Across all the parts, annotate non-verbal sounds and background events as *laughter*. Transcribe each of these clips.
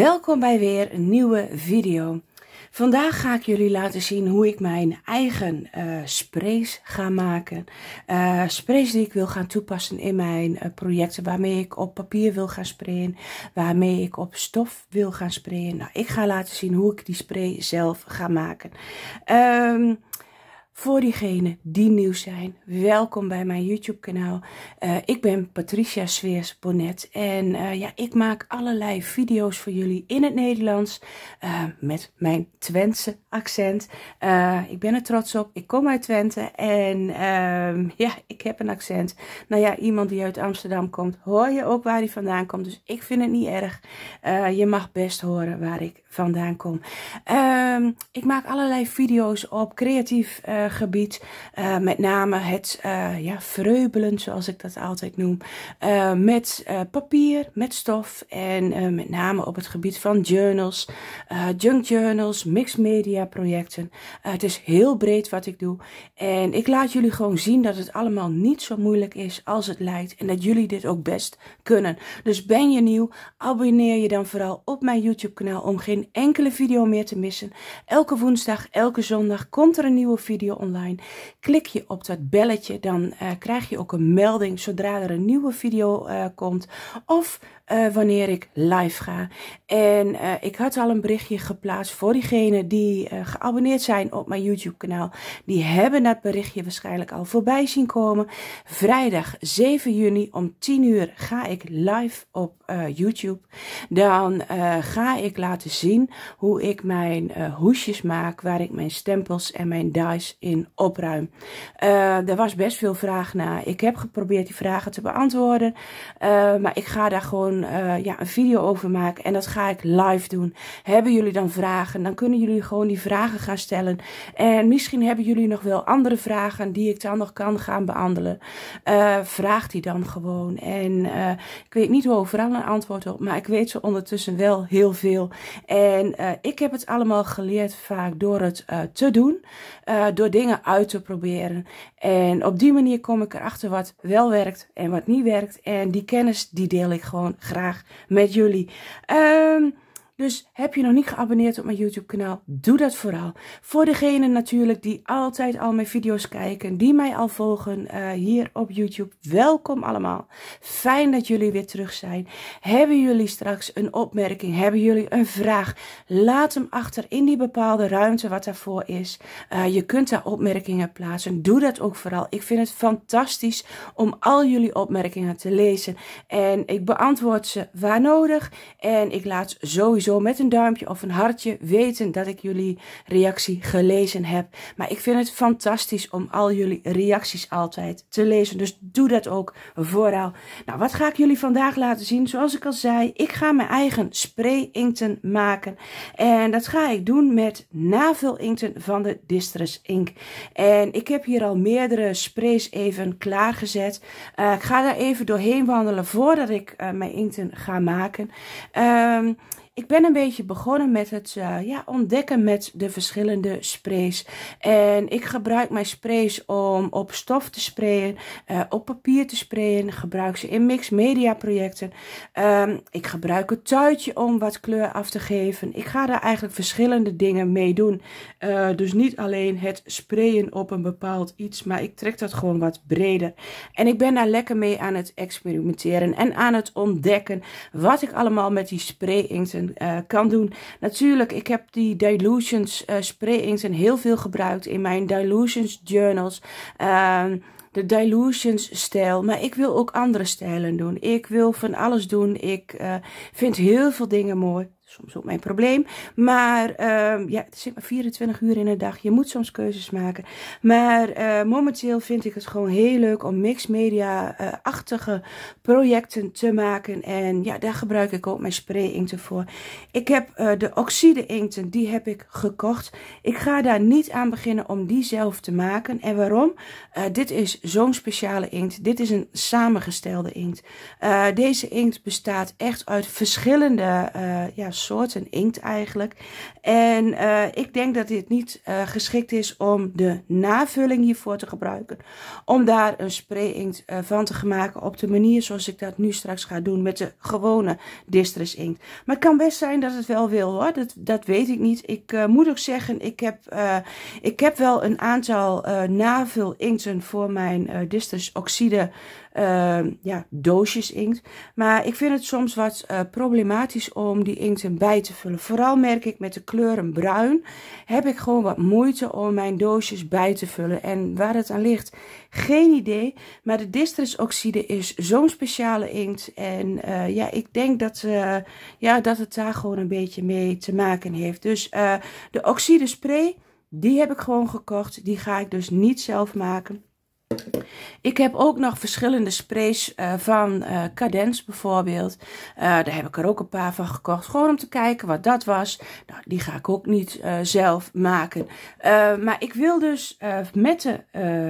Welkom bij weer een nieuwe video. Vandaag ga ik jullie laten zien hoe ik mijn eigen uh, sprays ga maken. Uh, sprays die ik wil gaan toepassen in mijn eh, projecten. Waarmee ik op papier wil gaan sprayen. Waarmee ik op stof wil gaan sprayen. Nou, ik ga laten zien hoe ik die spray zelf ga maken. Ehm voor diegenen die nieuw zijn. Welkom bij mijn YouTube kanaal. Eh, ik ben Patricia Sweers Bonnet en eh, ja, ik maak allerlei video's voor jullie in het Nederlands eh, met mijn Twentse accent. ik ben er trots op, ik kom uit Twente en ehm, ja, ik heb een accent. Nou ja, iemand die uit Amsterdam komt, hoor je ook waar hij vandaan komt, dus ik vind het niet erg. je mag best horen waar ik vandaan kom. Ehm, ik maak allerlei video's op creatief gebied. Eh, met name het uh, ja, vreubelen, zoals ik dat altijd noem. Eh, met papier, met stof en met name op het gebied van journals, junk journals, mixed media projecten. het is heel breed wat ik doe. En ik laat jullie gewoon zien dat het allemaal niet zo moeilijk is als het lijkt. En dat jullie dit ook best kunnen. Dus ben je nieuw, abonneer je dan vooral op mijn YouTube kanaal om geen enkele video meer te missen. Elke woensdag, elke zondag komt er een nieuwe video online. Klik je op dat belletje, dan eh, krijg je ook een melding zodra er een nieuwe video eh, komt. Of eh, wanneer ik live ga. En ik had al een berichtje geplaatst voor diegenen die geabonneerd zijn op mijn YouTube kanaal. Die hebben dat berichtje waarschijnlijk al voorbij zien komen. Vrijdag 7 juni om 10 uur ga ik live op YouTube. Dan ga ik laten zien hoe ik mijn hoesjes maak, waar ik mijn stempels en mijn dies in opruim. Eh, er was best veel vraag naar. Ik heb geprobeerd die vragen te beantwoorden. Eh, maar ik ga daar gewoon eh, ja, een video over maken. En dat ga ik live doen. Hebben jullie dan vragen? Dan kunnen jullie gewoon die vragen gaan stellen. En misschien hebben jullie nog wel andere vragen die ik dan nog kan gaan behandelen. vraag die dan gewoon. En ik weet niet hoe overal een antwoord op. Maar ik weet ze ondertussen wel heel veel. En ik heb het allemaal geleerd vaak door het te doen. door dingen uit te proberen. En op die manier kom ik erachter wat wel werkt en wat niet werkt. En die kennis die deel ik gewoon graag met jullie. Um, dus heb je nog niet geabonneerd op mijn YouTube kanaal, doe dat vooral. Voor degenen natuurlijk die altijd al mijn video's kijken, die mij al volgen eh, hier op YouTube, welkom allemaal. Fijn dat jullie weer terug zijn. Hebben jullie straks een opmerking, hebben jullie een vraag, laat hem achter in die bepaalde ruimte wat daarvoor is. Eh, je kunt daar opmerkingen plaatsen, doe dat ook vooral. Ik vind het fantastisch om al jullie opmerkingen te lezen en ik beantwoord ze waar nodig en ik laat sowieso met een duimpje of een hartje weten dat ik jullie reactie gelezen heb. Maar ik vind het fantastisch om al jullie reacties altijd te lezen. Dus doe dat ook vooral. Nou, wat ga ik jullie vandaag laten zien? Zoals ik al zei, ik ga mijn eigen spray inkten maken. En dat ga ik doen met navel inkten van de Distress Ink. En ik heb hier al meerdere sprays even klaargezet. Eh, ik ga daar even doorheen wandelen voordat ik eh, mijn inkten ga maken. Um, ik ben een beetje begonnen met het eh, ja, ontdekken met de verschillende sprays. En ik gebruik mijn sprays om op stof te sprayen, eh, op papier te sprayen. Gebruik ze in mixed media projecten. Ehm, ik gebruik het tuitje om wat kleur af te geven. Ik ga daar eigenlijk verschillende dingen mee doen. Eh, dus niet alleen het sprayen op een bepaald iets, maar ik trek dat gewoon wat breder. En ik ben daar lekker mee aan het experimenteren en aan het ontdekken wat ik allemaal met die spray inkt eh, kan doen. Natuurlijk, ik heb die Dilutions uh, eh, spray inks en heel veel gebruikt in mijn Dilutions journals. Ehm, de Dilutions stijl. Maar ik wil ook andere stijlen doen. Ik wil van alles doen. Ik eh, vind heel veel dingen mooi soms ook mijn probleem. Maar ehm, ja, het zit maar 24 uur in een dag. Je moet soms keuzes maken. Maar eh, momenteel vind ik het gewoon heel leuk om mixed media-achtige projecten te maken. En ja, daar gebruik ik ook mijn spray-inkten voor. Ik heb eh, de oxide-inkten, die heb ik gekocht. Ik ga daar niet aan beginnen om die zelf te maken. En waarom? Eh, dit is zo'n speciale inkt. Dit is een samengestelde inkt. deze inkt bestaat echt uit verschillende ja, soort, een inkt eigenlijk. En eh, ik denk dat dit niet eh, geschikt is om de navulling hiervoor te gebruiken. Om daar een spray inkt eh, van te maken op de manier zoals ik dat nu straks ga doen met de gewone distress inkt. Maar het kan best zijn dat het wel wil hoor, dat, dat weet ik niet. Ik moet ook zeggen, ik heb, ik heb wel een aantal navul inkten voor mijn distress oxide Ehm, ja, doosjes inkt. Maar ik vind het soms wat eh, problematisch om die inkt bij te vullen. Vooral merk ik met de kleuren bruin heb ik gewoon wat moeite om mijn doosjes bij te vullen. En waar het aan ligt, geen idee. Maar de Oxide is zo'n speciale inkt. En eh, ja, ik denk dat, eh, ja, dat het daar gewoon een beetje mee te maken heeft. Dus de oxide spray... Die heb ik gewoon gekocht. Die ga ik dus niet zelf maken. Ik heb ook nog verschillende sprays eh, van uh, Cadence bijvoorbeeld. Eh, daar heb ik er ook een paar van gekocht. Gewoon om te kijken wat dat was. Nou, die ga ik ook niet zelf maken. maar ik wil dus met de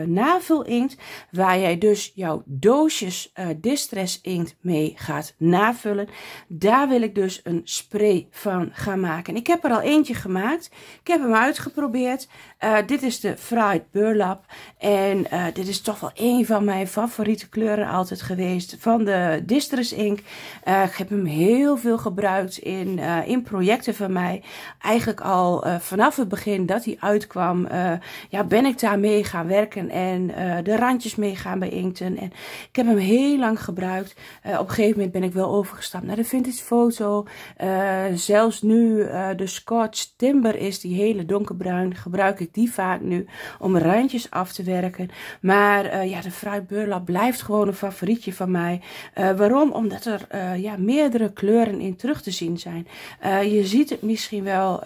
navulinkt, waar jij dus jouw doosjes distress inkt mee gaat navullen. Daar wil ik dus een spray van gaan maken. Ik heb er al eentje gemaakt. Ik heb hem uitgeprobeerd. dit is de Fried Burlap. En dit is is toch wel een van mijn favoriete kleuren altijd geweest. Van de Distress Ink. Eh, ik heb hem heel veel gebruikt in, eh, in projecten van mij. Eigenlijk al eh, vanaf het begin dat hij uitkwam, ja, ben ik daarmee gaan werken. En de randjes mee gaan beinkten. En ik heb hem heel lang gebruikt. op een gegeven moment ben ik wel overgestapt naar de Vintage foto. zelfs nu de Scotch Timber is, die hele donkerbruin, gebruik ik die vaak nu om randjes af te werken. Maar maar uh, ja, de fruitbeurlap blijft gewoon een favorietje van mij. Eh, waarom? Omdat er eh, ja, meerdere kleuren in terug te zien zijn. je ziet het misschien wel.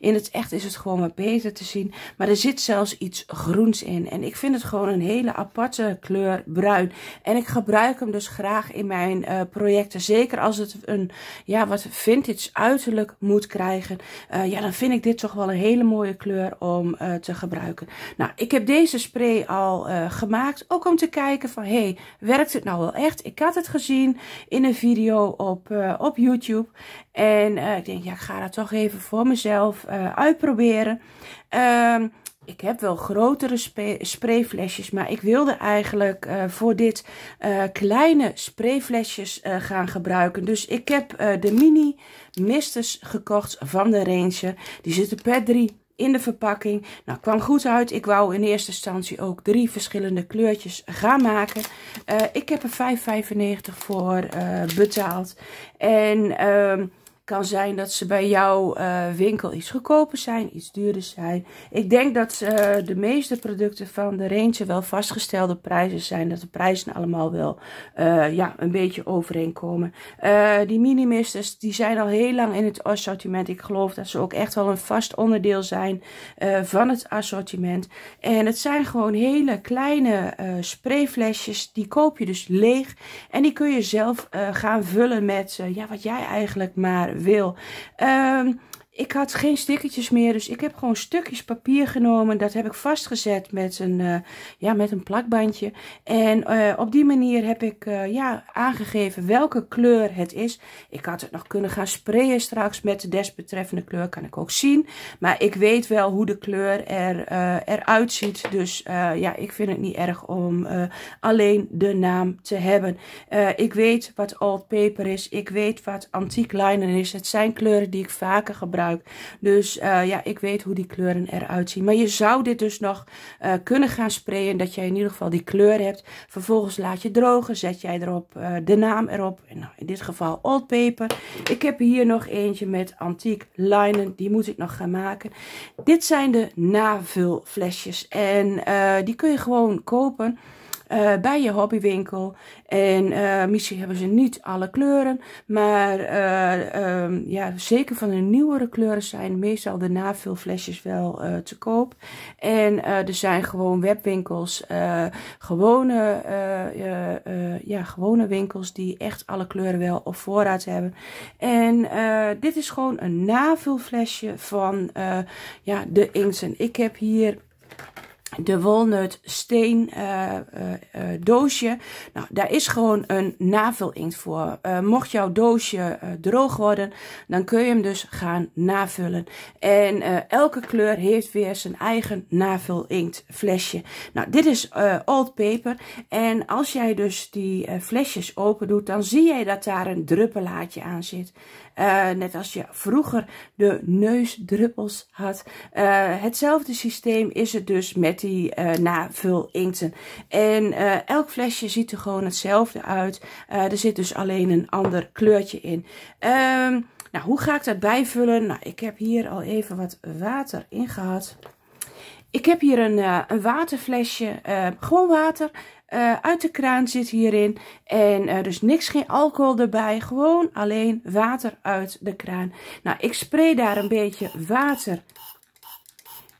in het echt is het gewoon wat beter te zien. Maar er zit zelfs iets groens in. En ik vind het gewoon een hele aparte kleur bruin. En ik gebruik hem dus graag in mijn projecten. Zeker als het een ja, wat vintage uiterlijk moet krijgen. ja, dan vind ik dit toch wel een hele mooie kleur om te gebruiken. Nou, ik heb deze spray al eh, gemaakt. Ook om te kijken van, hey, werkt het nou wel echt? Ik had het gezien in een video op, eh, op YouTube. En eh, ik denk, ja, ik ga dat toch even voor mezelf uitproberen. Ehm, ik heb wel grotere sprayflesjes, maar ik wilde eigenlijk voor dit uh, kleine sprayflesjes gaan gebruiken. Dus ik heb de mini misters gekocht van de range. Die zitten per drie in de verpakking. Nou, kwam goed uit. Ik wou in eerste instantie ook drie verschillende kleurtjes gaan maken. Eh, ik heb er 5,95 voor eh, betaald. En... Ehm, kan zijn dat ze bij jouw eh, winkel iets goedkoper zijn, iets duurder zijn. Ik denk dat eh, de meeste producten van de range wel vastgestelde prijzen zijn. Dat de prijzen allemaal wel eh, ja, een beetje overeenkomen. die minimisters die zijn al heel lang in het assortiment. Ik geloof dat ze ook echt wel een vast onderdeel zijn van het assortiment. En het zijn gewoon hele kleine sprayflesjes. Die koop je dus leeg. En die kun je zelf gaan vullen met ja, wat jij eigenlijk maar wil. Um, ik had geen stikketjes meer, dus ik heb gewoon stukjes papier genomen. Dat heb ik vastgezet met een, eh, ja, met een plakbandje. En eh, op die manier heb ik eh, ja, aangegeven welke kleur het is. Ik had het nog kunnen gaan sprayen straks met de desbetreffende kleur, kan ik ook zien. Maar ik weet wel hoe de kleur er, eruit ziet. Dus ja, ik vind het niet erg om alleen de naam te hebben. ik weet wat old paper is, ik weet wat antiek linen is. Het zijn kleuren die ik vaker gebruik. Dus eh, ja, ik weet hoe die kleuren eruit zien. Maar je zou dit dus nog eh, kunnen gaan sprayen, dat jij in ieder geval die kleur hebt. Vervolgens laat je drogen, zet jij erop eh, de naam erop. Nou, in dit geval Old Paper. Ik heb hier nog eentje met antiek linen, die moet ik nog gaan maken. Dit zijn de navulflesjes en die kun je gewoon kopen. Eh, bij je hobbywinkel. En uh, misschien hebben ze niet alle kleuren, maar uh, ja, zeker van de nieuwere kleuren zijn meestal de navulflesjes wel te koop. En er zijn gewoon webwinkels, gewone, ja, gewone winkels die echt alle kleuren wel op voorraad hebben. En dit is gewoon een navulflesje van ja, de Inks en Ik heb hier de walnut steen eh, eh, eh, doosje. Nou, daar is gewoon een navulinkt voor. mocht jouw doosje droog worden, dan kun je hem dus gaan navullen. En elke kleur heeft weer zijn eigen navulinkt flesje. Nou, dit is old paper. En als jij dus die flesjes open doet, dan zie jij dat daar een druppelaatje aan zit. Eh, net als je vroeger de neusdruppels had. Eh, hetzelfde systeem is het dus met die uh, eh, navulinkten. En elk flesje ziet er gewoon hetzelfde uit. er zit dus alleen een ander kleurtje in. Ehm, nou, hoe ga ik dat bijvullen? Nou, ik heb hier al even wat water in gehad. Ik heb hier een, een waterflesje, gewoon water. Eh, uit de kraan zit hierin. En uh, dus niks, geen alcohol erbij. Gewoon alleen water uit de kraan. Nou, ik spray daar een beetje water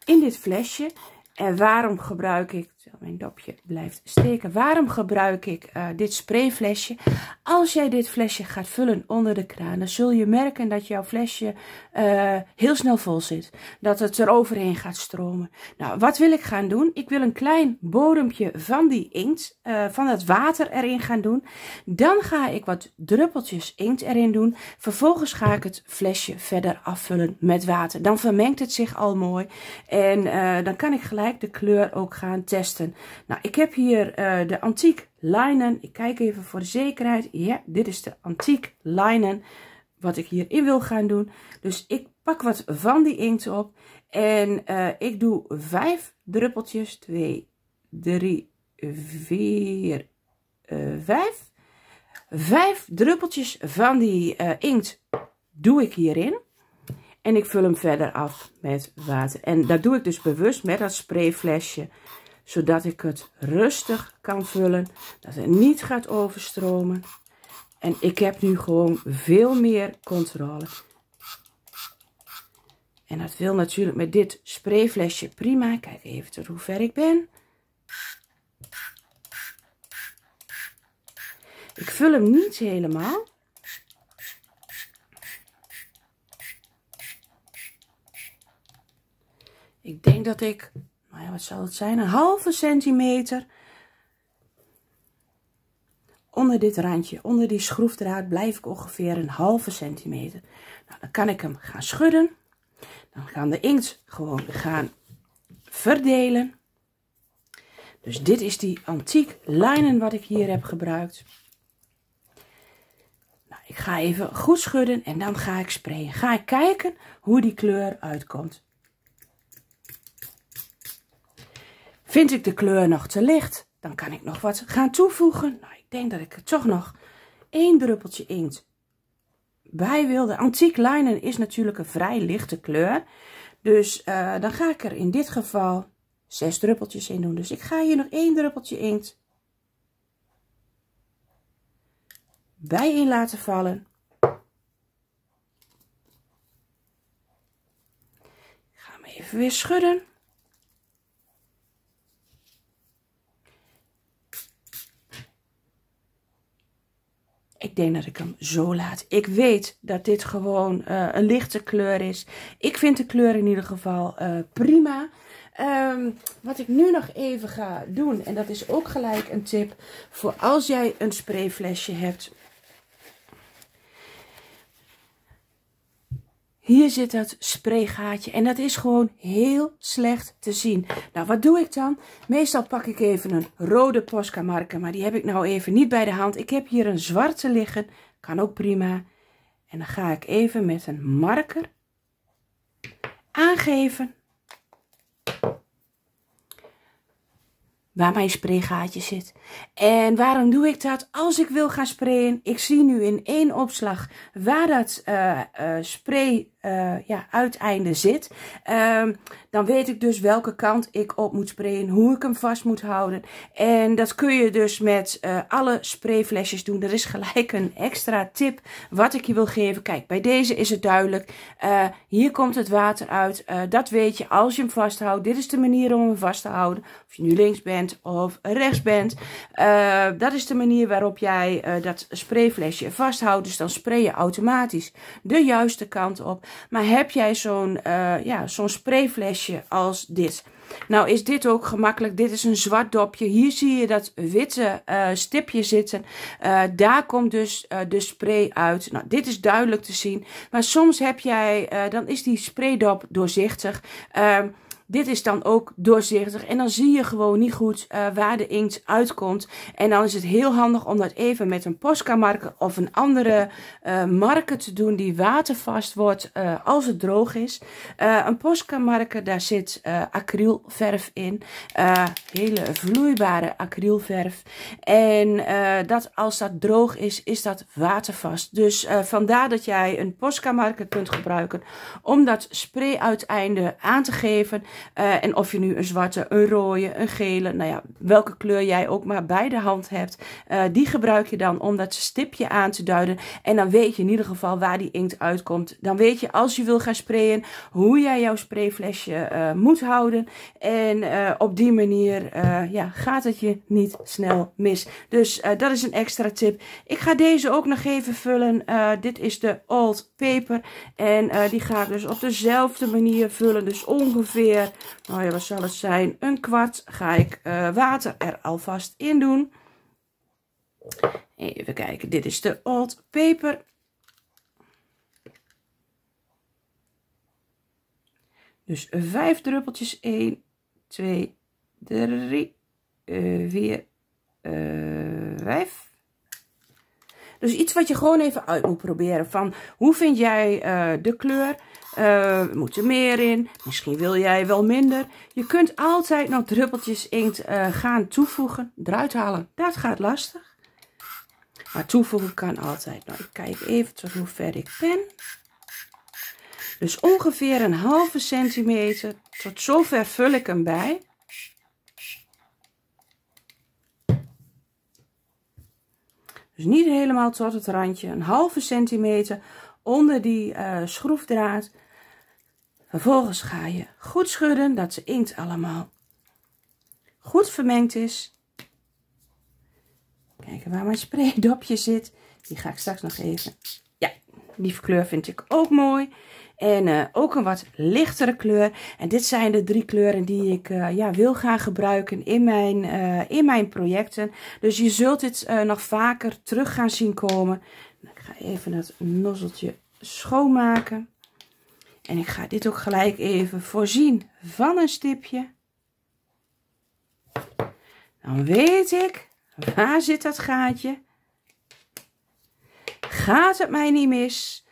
in dit flesje. En waarom gebruik ik mijn dopje blijft steken. Waarom gebruik ik eh, dit sprayflesje? Als jij dit flesje gaat vullen onder de kraan, dan zul je merken dat jouw flesje eh, heel snel vol zit. Dat het er overheen gaat stromen. Nou, wat wil ik gaan doen? Ik wil een klein bodempje van die inkt, eh, van dat water erin gaan doen. Dan ga ik wat druppeltjes inkt erin doen. Vervolgens ga ik het flesje verder afvullen met water. Dan vermengt het zich al mooi. En dan kan ik gelijk de kleur ook gaan testen. Nou, ik heb hier eh, de antiek lijnen. Ik kijk even voor de zekerheid. Ja, dit is de antiek lijnen wat ik hierin wil gaan doen. Dus ik pak wat van die inkt op en eh, ik doe vijf druppeltjes. 2, 3, 4, 5. Vijf druppeltjes van die eh, inkt doe ik hierin. En ik vul hem verder af met water. En dat doe ik dus bewust met dat sprayflesje zodat ik het rustig kan vullen, dat het niet gaat overstromen. En ik heb nu gewoon veel meer controle. En dat wil natuurlijk met dit sprayflesje prima. Kijk even tot hoe ver ik ben. Ik vul hem niet helemaal. Ik denk dat ik nou ja, wat zal het zijn, een halve centimeter onder dit randje, onder die schroefdraad, blijf ik ongeveer een halve centimeter. Nou, dan kan ik hem gaan schudden. Dan gaan de inkt gewoon gaan verdelen. Dus dit is die antiek lijnen wat ik hier heb gebruikt. Nou, ik ga even goed schudden en dan ga ik sprayen. Ga ik kijken hoe die kleur uitkomt. Vind ik de kleur nog te licht, dan kan ik nog wat gaan toevoegen. Nou, ik denk dat ik er toch nog één druppeltje inkt bij wilde. Antiek linen is natuurlijk een vrij lichte kleur. Dus eh, dan ga ik er in dit geval zes druppeltjes in doen. Dus ik ga hier nog één druppeltje inkt bij in laten vallen. Ik ga hem even weer schudden. Ik denk dat ik hem zo laat. Ik weet dat dit gewoon eh, een lichte kleur is. Ik vind de kleur in ieder geval eh, prima. Ehm, wat ik nu nog even ga doen, en dat is ook gelijk een tip voor als jij een sprayflesje hebt Hier zit dat spraygaatje en dat is gewoon heel slecht te zien. Nou, wat doe ik dan? Meestal pak ik even een rode Posca marker, maar die heb ik nou even niet bij de hand. Ik heb hier een zwarte liggen, kan ook prima. En dan ga ik even met een marker aangeven waar mijn spraygaatje zit. En waarom doe ik dat? Als ik wil gaan sprayen, ik zie nu in één opslag waar dat uh, spray uh, ja, uiteinde zit. Um, dan weet ik dus welke kant ik op moet sprayen, hoe ik hem vast moet houden. En dat kun je dus met eh, alle sprayflesjes doen. Er is gelijk een extra tip wat ik je wil geven. Kijk, bij deze is het duidelijk. Eh, hier komt het water uit. dat weet je als je hem vasthoudt. Dit is de manier om hem vast te houden. Of je nu links bent of rechts bent. dat is de manier waarop jij dat sprayflesje vasthoudt. Dus dan spray je automatisch de juiste kant op. Maar heb jij zo'n eh, ja, zo'n sprayflesje als dit? Nou is dit ook gemakkelijk. Dit is een zwart dopje. Hier zie je dat witte eh, stipje zitten. Eh, daar komt dus de spray uit. Nou, dit is duidelijk te zien. Maar soms heb jij, dan is die spraydop doorzichtig. Ehm, dit is dan ook doorzichtig en dan zie je gewoon niet goed uh, waar de inkt uitkomt. En dan is het heel handig om dat even met een Posca marker of een andere uh, marker te doen die watervast wordt uh, als het droog is. een Posca marker, daar zit acrylverf in. hele vloeibare acrylverf. En dat als dat droog is, is dat watervast. Dus vandaar dat jij een Posca marker kunt gebruiken om dat spray uiteinde aan te geven. Eh, en of je nu een zwarte, een rode, een gele, nou ja, welke kleur jij ook maar bij de hand hebt, eh, die gebruik je dan om dat stipje aan te duiden. En dan weet je in ieder geval waar die inkt uitkomt. Dan weet je als je wil gaan sprayen, hoe jij jouw sprayflesje eh, moet houden. En op die manier ja, gaat het je niet snel mis. Dus dat is een extra tip. Ik ga deze ook nog even vullen. dit is de Old Paper. En die ga ik dus op dezelfde manier vullen. Dus ongeveer er, nou ja, wat zal het zijn, een kwart ga ik uh, water er alvast in doen. Even kijken, dit is de Old Paper. Dus vijf druppeltjes, 1, 2, 3, 4, 5. Dus iets wat je gewoon even uit moet proberen. Van hoe vind jij uh, de kleur? Uh, moet er meer in? Misschien wil jij wel minder. Je kunt altijd nog druppeltjes inkt eh, gaan toevoegen. Eruit halen, dat gaat lastig. Maar toevoegen kan altijd. Nou, ik kijk even tot hoe ver ik ben. Dus ongeveer een halve centimeter. Tot zover vul ik hem bij. Dus niet helemaal tot het randje. Een halve centimeter onder die eh, schroefdraad Vervolgens ga je goed schudden dat ze inkt allemaal goed vermengd is. Kijken waar mijn spraydopje zit. Die ga ik straks nog even. Ja, die kleur vind ik ook mooi. En eh, ook een wat lichtere kleur. En dit zijn de drie kleuren die ik eh, ja, wil gaan gebruiken in mijn, eh, in mijn projecten. Dus je zult dit nog vaker terug gaan zien komen. Ik ga even dat nozzeltje schoonmaken. En ik ga dit ook gelijk even voorzien van een stipje. Dan weet ik waar zit dat gaatje. Gaat het mij niet mis?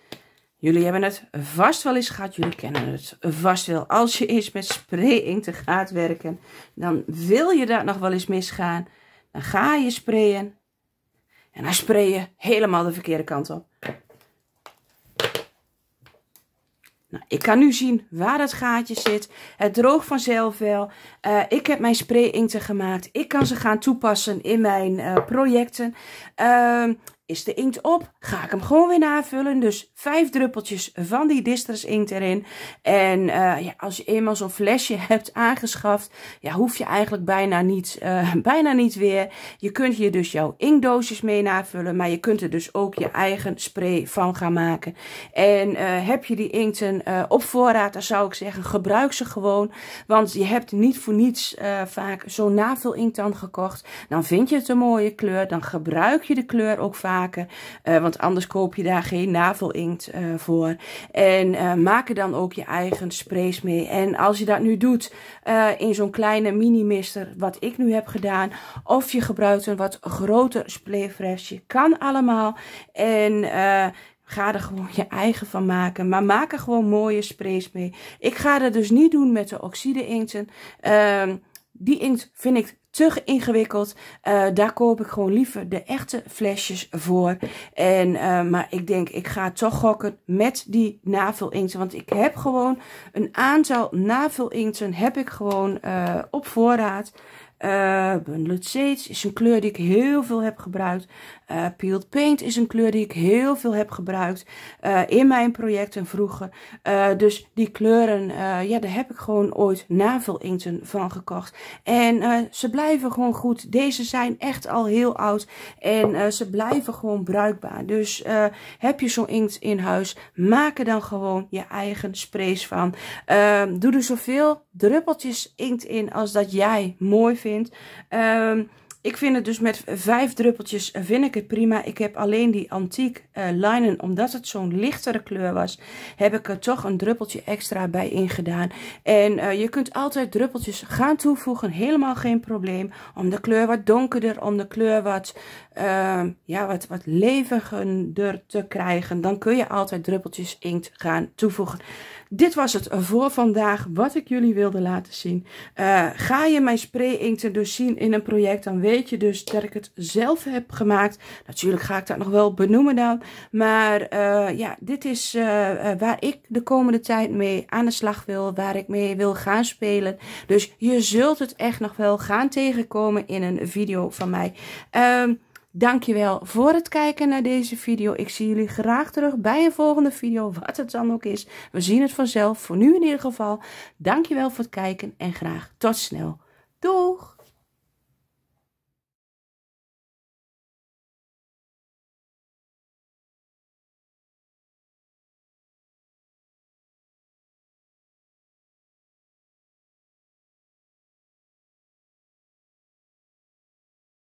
Jullie hebben het vast wel eens gehad. Jullie kennen het vast wel. Als je eens met spray te gaat werken, dan wil je dat nog wel eens misgaan. Dan ga je sprayen. En dan spray je helemaal de verkeerde kant op. Nou, ik kan nu zien waar het gaatje zit. Het droogt vanzelf wel. Eh, ik heb mijn spray-inkten gemaakt. Ik kan ze gaan toepassen in mijn eh, projecten. Uh, is de inkt op, ga ik hem gewoon weer navullen. Dus vijf druppeltjes van die distress inkt erin. En eh, ja, als je eenmaal zo'n flesje *laughs* hebt aangeschaft, ja, hoef je eigenlijk bijna niet, eh, *laughs* bijna niet weer. Je kunt hier dus jouw inktdoosjes mee navullen, maar je kunt er dus ook je eigen spray van gaan maken. En eh, heb je die inkten op voorraad, dan zou ik zeggen, gebruik ze gewoon. Want je hebt niet voor niets vaak zo'n navulinkt dan gekocht. Dan vind je het een mooie kleur, dan gebruik je de kleur ook vaak maken. Eh, want anders koop je daar geen navelinkt eh, voor. En eh, maak er dan ook je eigen sprays mee. En als je dat nu doet in zo'n kleine mini mister, wat ik nu heb gedaan. Of je gebruikt een wat groter sprayflesje. Kan allemaal. En Ga er gewoon je eigen van maken. Maar maak er gewoon mooie sprays mee. Ik ga dat dus niet doen met de oxide inkten. Ehm, die inkt vind ik te ingewikkeld. Uh, daar koop ik gewoon liever de echte flesjes voor. En, uh, maar ik denk, ik ga toch gokken met die navelinkten. Want ik heb gewoon een aantal navelinkten. heb ik gewoon uh, op voorraad. Uh, Bundled Sage is een kleur die ik heel veel heb gebruikt. Uh, peeled paint is een kleur die ik heel veel heb gebruikt eh, in mijn projecten vroeger. Eh, dus die kleuren, ja, daar heb ik gewoon ooit navelinkten van gekocht. En ze blijven gewoon goed. Deze zijn echt al heel oud en ze blijven gewoon bruikbaar. Dus heb je zo'n inkt in huis, maak er dan gewoon je eigen sprays van. Ehm, doe er zoveel druppeltjes inkt in als dat jij mooi vindt. Ehm, ik vind het dus met vijf druppeltjes vind ik het prima. Ik heb alleen die antiek eh, linen, omdat het zo'n lichtere kleur was, heb ik er toch een druppeltje extra bij ingedaan. En eh, je kunt altijd druppeltjes gaan toevoegen, helemaal geen probleem. Om de kleur wat donkerder, om de kleur wat Ehm, ja, wat, wat levigender te krijgen, dan kun je altijd druppeltjes inkt gaan toevoegen. Dit was het voor vandaag, wat ik jullie wilde laten zien. Eh, ga je mijn spray-inkten dus zien in een project, dan weet je dus dat ik het zelf heb gemaakt. Natuurlijk ga ik dat nog wel benoemen dan. Maar eh, ja, dit is eh, waar ik de komende tijd mee aan de slag wil, waar ik mee wil gaan spelen. Dus je zult het echt nog wel gaan tegenkomen in een video van mij. Ehm, Dankjewel voor het kijken naar deze video. Ik zie jullie graag terug bij een volgende video, wat het dan ook is. We zien het vanzelf, voor nu in ieder geval. Dankjewel voor het kijken en graag tot snel. Doeg!